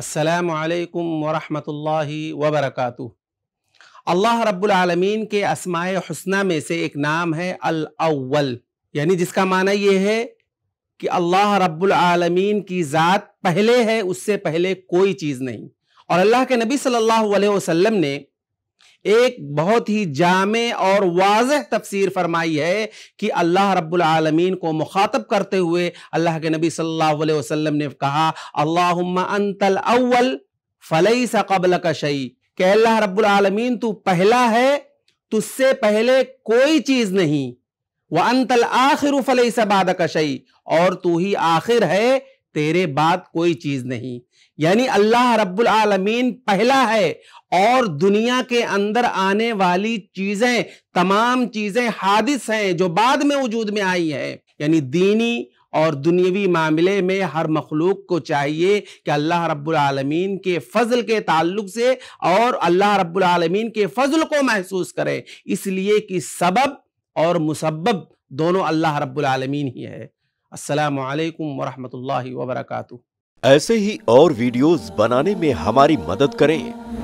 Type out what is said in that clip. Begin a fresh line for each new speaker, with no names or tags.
السلام علیکم ورحمۃ اللہ وبرکاتہ اللہ رب العالمین کے اسماء حسنہ میں سے ایک نام ہے الاول یعنی جس کا معنی یہ ہے کہ اللہ رب العالمین کی ذات پہلے ہے اس سے پہلے کوئی چیز نہیں اور اللہ کے نبی صلی اللہ علیہ وسلم نے ایک بہت ہی جامع اور واضح تفسیر فرمائی ہے کہ اللہ رب العالمین کو مخاطب کرتے ہوئے اللہ کے نبی صلی اللہ علیہ وسلم نے کہا اللہم انت الاول فلیس قبل کا شعیع کہ اللہ رب العالمین تو پہلا ہے تج سے پہلے کوئی چیز نہیں وَأَنْتَ الْآخِرُ فَلَيْسَ بَعْدَكَ شَيْءٍ اور تو ہی آخر ہے تیرے بعد کوئی چیز نہیں یعنی اللہ رب العالمین پہلا ہے اور دنیا کے اندر آنے والی چیزیں تمام چیزیں حادث ہیں جو بعد میں وجود میں آئی ہیں یعنی دینی اور دنیوی معاملے میں ہر مخلوق کو چاہیے کہ اللہ رب العالمین کے فضل کے تعلق سے اور اللہ رب العالمین کے فضل کو محسوس کریں اس لیے کہ سبب اور مسبب دونوں اللہ رب العالمین ہی ہے السلام علیکم ورحمۃ اللہ وبرکاتہ
ایسے ہی اور ویڈیوز بنانے میں ہماری مدد کریں